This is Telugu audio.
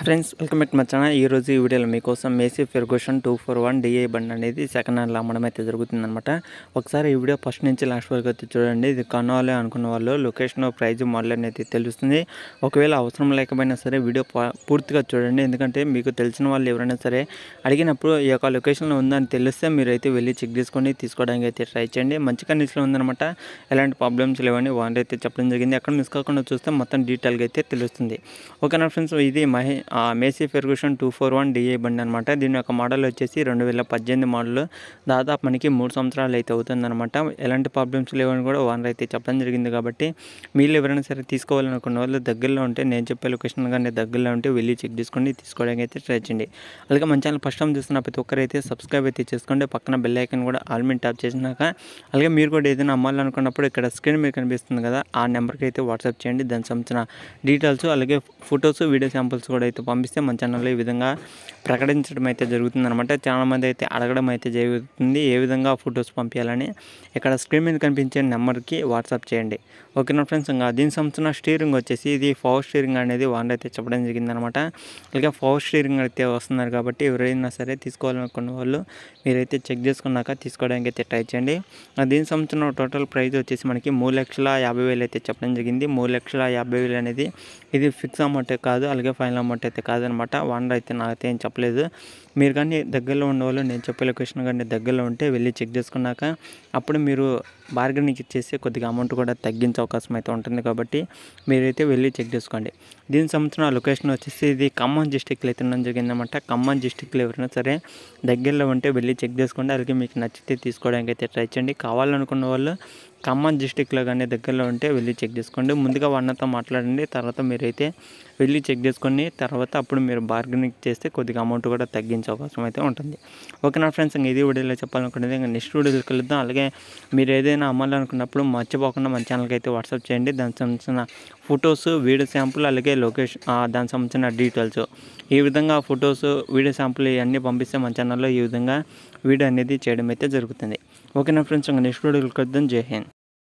ఫ్రెండ్స్ వెల్కమ్ బ్యాక్ మా ఛానల్ ఈరోజు ఈ వీడియోలో మీకోసం Massey Ferguson two four one DI బండ్ అనేది సెకండ్ హ్యాండ్లో అమ్మడం అయితే జరుగుతుందనమాట ఒకసారి ఈ వీడియో ఫస్ట్ నుంచి లాస్ట్ వరకు అయితే చూడండి ఇది కొనవాలి అనుకున్న వాళ్ళు లొకేషన్ ప్రైజ్ మోడల్ అనేది తెలుస్తుంది ఒకవేళ అవసరం లేకపోయినా సరే వీడియో పూర్తిగా చూడండి ఎందుకంటే మీకు తెలిసిన వాళ్ళు ఎవరైనా సరే అడిగినప్పుడు ఈ యొక్క లొకేషన్లో ఉందని తెలిస్తే మీరైతే వెళ్ళి చెక్ చేసుకొని తీసుకోవడానికి అయితే ట్రై చేయండి మంచి కండిషన్లో ఉందనమాట ఎలాంటి ప్రాబ్లమ్స్ లేవని వాళ్ళు అయితే చెప్పడం జరిగింది అక్కడ మిస్ కాకుండా చూస్తే మొత్తం డీటెయిల్గా అయితే తెలుస్తుంది ఓకేనా ఫ్రెండ్స్ ఇది మహే Massey Ferguson two four one DI బండి అనమాట దీని యొక్క మోడల్ వచ్చేసి రెండు వేల పద్దెనిమిది మోడల్ దాదాపు మనకి మూడు సంవత్సరాలు అయితే అవుతుందన్నమాట ఎలాంటి ప్రాబ్లమ్స్ లేవని కూడా ఓనర్ అయితే చెప్పడం జరిగింది కాబట్టి మీరు ఎవరైనా సరే తీసుకోవాలనుకున్న వాళ్ళు దగ్గరలో ఉంటే నేను చెప్పే లొకేషన్ కానీ దగ్గరలో ఉంటే వెళ్ళి చెక్ చేసుకోండి తీసుకోవడానికి అయితే ట్రై చేయండి అలాగే మన ఛానల్ ఫస్ట్ టైం చూస్తున్న ప్రతి ఒక్కరైతే సబ్స్క్రైబ్ అయితే చేసుకోండి పక్కన బెల్ ఐకన్ కూడా ఆల్మీ టాప్ ట్యాప్ చేసినాక అలాగే మీరు కూడా ఏదైనా అమ్మాలనుకున్నప్పుడు ఇక్కడ స్క్రీన్ మీద కనిపిస్తుంది కదా ఆ నెంబర్కి అయితే వాట్సాప్ చేయండి దానికి సంబంధించిన డీటెయిల్స్ అలాగే ఫొటోస్ వీడియో శాంపుల్స్ కూడా అయితే పంపిస్తే మన ఛానల్లో ఈ విధంగా ప్రకటించడం అయితే జరుగుతుంది అనమాట మంది అయితే అడగడం అయితే జరుగుతుంది ఏ విధంగా ఫొటోస్ పంపించాలని ఇక్కడ స్క్రీన్ మీద కనిపించే నెంబర్కి వాట్సాప్ చేయండి ఓకేనా ఫ్రెండ్స్ ఇంకా దీని సంబంధించిన స్టీరింగ్ వచ్చేసి ఇది పవర్ స్టీరింగ్ అనేది వాళ్ళు అయితే చెప్పడం జరిగిందనమాట అలాగే పవర్ స్టీరింగ్ అయితే వస్తున్నారు కాబట్టి ఎవరైనా సరే తీసుకోవాలనుకున్న వాళ్ళు మీరైతే చెక్ చేసుకున్నాక తీసుకోవడానికి అయితే ట్రై చేయండి దీనికి సంబంధించిన టోటల్ ప్రైస్ వచ్చేసి మనకి మూడు లక్షల యాభై వేలు అయితే చెప్పడం జరిగింది మూడు లక్షల యాభై వేలు అనేది ఇది ఫిక్స్ అమౌంట్ కాదు అలాగే ఫైనల్ అమౌంట్ అయితే కాదనమాట వండర్ అయితే నాకైతే ఏం చెప్పలేదు మీరు కానీ దగ్గరలో ఉండేవాళ్ళు నేను చెప్పే లొకేషన్ కానీ దగ్గరలో ఉంటే వెళ్ళి చెక్ చేసుకున్నాక అప్పుడు మీరు బార్గెనింగ్ ఇచ్చేసి కొద్దిగా అమౌంట్ కూడా తగ్గించే అవకాశం అయితే ఉంటుంది కాబట్టి మీరైతే వెళ్ళి చెక్ చేసుకోండి దీని సంబంధించిన లొకేషన్ వచ్చేసి ఇది ఖమ్మం డిస్టిక్లో అయితే ఉండడం జరిగిందనమాట ఖమ్మం డిస్టిక్లో ఎవరైనా సరే దగ్గరలో ఉంటే వెళ్ళి చెక్ చేసుకోండి అలాగే మీకు నచ్చితే తీసుకోవడానికి అయితే ట్రై చేయండి కావాలనుకున్న వాళ్ళు ఖమ్మం డిస్టిక్లో కానీ దగ్గరలో ఉంటే వెళ్ళి చెక్ చేసుకోండి ముందుగా వన్నతో మాట్లాడండి తర్వాత మీరైతే వెళ్ళి చెక్ చేసుకొని తర్వాత అప్పుడు మీరు బార్గెనింగ్ చేస్తే కొద్దిగా అమౌంట్ కూడా తగ్గించే అవకాశం అయితే ఉంటుంది ఓకే నా ఫ్రెండ్స్ ఇంకా ఇది వీడియోలో చెప్పాలనుకుంటే ఇంకా నెక్స్ట్ వీడియోకి కలుద్దాం అలాగే మీరు ఏదైనా అమ్మాలనుకున్నప్పుడు మర్చిపోకుండా మన ఛానల్కి అయితే వాట్సాప్ చేయండి దానికి సంబంధించిన ఫొటోస్ వీడియో శాంపుల్ అలాగే లొకేషన్ దానికి సంబంధించిన డీటెయిల్స్ ఈ విధంగా ఫొటోస్ వీడియో శాంపుల్ ఇవన్నీ పంపిస్తే మన ఛానల్లో ఈ విధంగా వీడియో అనేది చేయడం అయితే జరుగుతుంది ఓకే నా ఫ్రెండ్స్ ఇంకా నెక్స్ట్ వీడియోకి వద్దాం జై హింద్